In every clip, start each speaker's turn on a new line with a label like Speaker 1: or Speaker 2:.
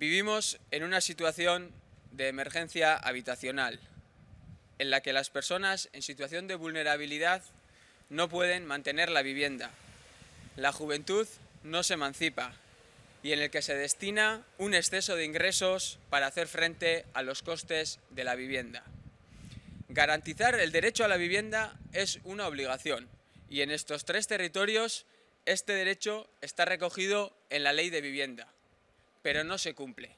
Speaker 1: Vivimos en una situación de emergencia habitacional, en la que las personas en situación de vulnerabilidad no pueden mantener la vivienda. La juventud no se emancipa y en el que se destina un exceso de ingresos para hacer frente a los costes de la vivienda. Garantizar el derecho a la vivienda es una obligación y en estos tres territorios este derecho está recogido en la Ley de Vivienda pero no se cumple.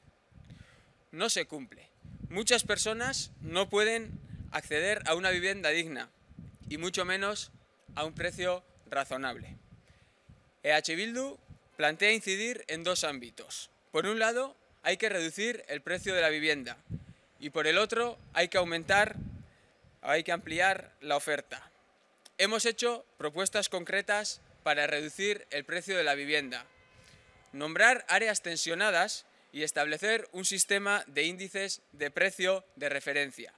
Speaker 1: No se cumple. Muchas personas no pueden acceder a una vivienda digna y mucho menos a un precio razonable. EH Bildu plantea incidir en dos ámbitos. Por un lado, hay que reducir el precio de la vivienda y por el otro, hay que aumentar, hay que ampliar la oferta. Hemos hecho propuestas concretas para reducir el precio de la vivienda nombrar áreas tensionadas y establecer un sistema de índices de precio de referencia,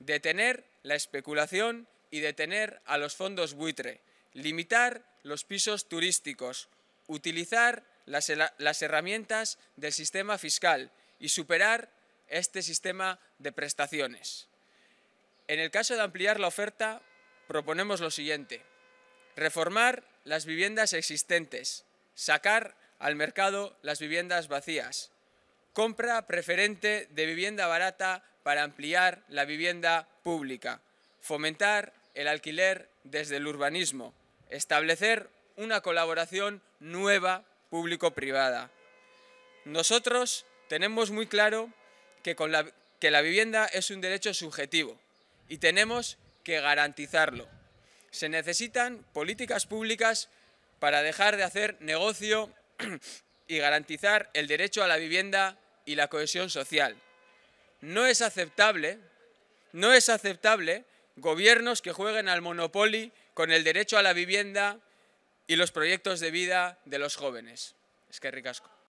Speaker 1: detener la especulación y detener a los fondos buitre, limitar los pisos turísticos, utilizar las, herramientas del sistema fiscal y superar este sistema de prestaciones. En el caso de ampliar la oferta, proponemos lo siguiente. Reformar las viviendas existentes, sacar al mercado las viviendas vacías. Compra preferente de vivienda barata para ampliar la vivienda pública. Fomentar el alquiler desde el urbanismo. Establecer una colaboración nueva público-privada. Nosotros tenemos muy claro que, la, la vivienda es un derecho subjetivo y tenemos que garantizarlo. Se necesitan políticas públicas para dejar de hacer negocio y garantizar el derecho a la vivienda y la cohesión social. No es aceptable, no es aceptable gobiernos que jueguen al monopoly con el derecho a la vivienda y los proyectos de vida de los jóvenes. Es que ricasco.